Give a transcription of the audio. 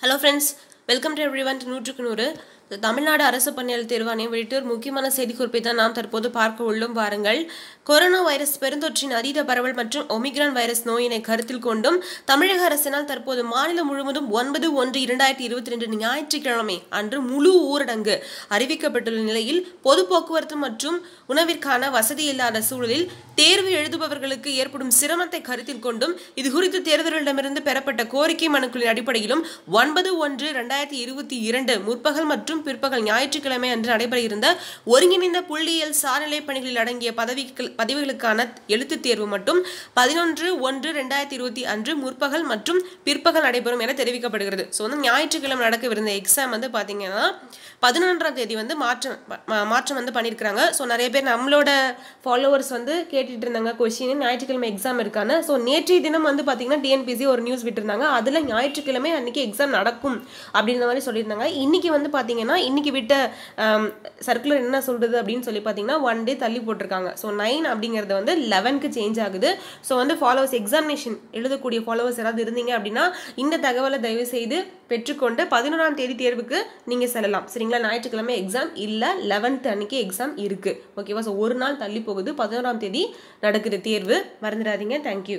Hello friends, welcome to everyone to Nootukunuru. Tamil Nadu அரசு பணியாளர் தேர்வாணையம் வெளியிட்டு முக்கியமான செய்திக்குறிப்பை தான் நாம் தற்போது பார்க்க உள்ளோம் வாருங்கள் கொரோனா வைரஸ் பெருந்தொற்றின் அதீத பரவல் மற்றும் ஒமிக்ரான் வைரஸ் நோயினை கருத்தில் கொண்டும் தமிழக அரசினால் தற்போது மாநிலம் முழுவதும் ஒன்பது ஒன்று இரண்டாயிரத்தி இருபத்தி ரெண்டு ஞாயிற்றுக்கிழமை அன்று முழு ஊரடங்கு அறிவிக்கப்பட்டுள்ள நிலையில் பொது போக்குவரத்து மற்றும் உணவிற்கான வசதி இல்லாத சூழலில் தேர்வு எழுதுபவர்களுக்கு ஏற்படும் சிரமத்தை கருத்தில் கொண்டும் இதுகுறித்து தேர்தல்களிடமிருந்து பெறப்பட்ட கோரிக்கை மனுக்களின் அடிப்படையிலும் ஒன்பது ஒன்று இரண்டாயிரத்தி இருபத்தி இரண்டு முற்பகல் மற்றும் ஆண்டும் பிற்பகல் ஞாயிற்றுக்கிழமை அன்று நடைபெற இருந்த ஒருங்கிணைந்த புள்ளியியல் சார்நிலை பணிகளில் அடங்கிய பதவிகள் பதவிகளுக்கான எழுத்துத் தேர்வு மட்டும் பதினொன்று ஒன்று ரெண்டாயிரத்தி இருபத்தி அன்று முற்பகல் மற்றும் பிற்பகல் நடைபெறும் என தெரிவிக்கப்படுகிறது ஸோ வந்து ஞாயிற்றுக்கிழமை நடக்கவிருந்த எக்ஸாம் வந்து பார்த்தீங்கன்னா பதினொன்றாம் தேதி வந்து மாற்றம் மாற்றம் வந்து பண்ணியிருக்கிறாங்க ஸோ நிறைய பேர் நம்மளோட ஃபாலோவர்ஸ் வந்து கேட்டுட்டு இருந்தாங்க கொஷின் ஞாயிற்றுக்கிழமை எக்ஸாம் இருக்காங்க ஸோ நேற்றைய தினம் வந்து பார்த்தீங்கன்னா டிஎன்பிசி ஒரு நியூஸ் விட்டுருந்தாங்க அதில் ஞாயிற்றுக்கிழமை அன்னைக்கு எக்ஸாம் நடக்கும் அப்படின்ற மாதிரி சொல்லியிருந்தாங்க இன்னைக்கு வந்து பார்த்தீங்கன்னா பார்த்தீங்கன்னா இன்றைக்கி விட்ட சர்க்குலர் என்ன சொல்கிறது அப்படின்னு சொல்லி பார்த்தீங்கன்னா ஒன் டே தள்ளி போட்டிருக்காங்க ஸோ நைன் அப்படிங்கிறது வந்து லெவன்க்கு சேஞ்ச் ஆகுது ஸோ வந்து ஃபாலோவர்ஸ் எக்ஸாமினேஷன் எழுதக்கூடிய ஃபாலோவர்ஸ் ஏதாவது இருந்தீங்க அப்படின்னா இந்த தகவலை தயவு செய்து பெற்றுக்கொண்டு பதினோராம் தேதி தேர்வுக்கு நீங்கள் செல்லலாம் சரிங்களா ஞாயிற்றுக்கிழமை எக்ஸாம் இல்லை லெவன்த் அன்னைக்கு எக்ஸாம் இருக்குது ஓகேவா ஸோ ஒரு நாள் தள்ளி போகுது பதினோராம் தேதி நடக்குது தேர்வு மறந்துடாதீங்க தேங்க்யூ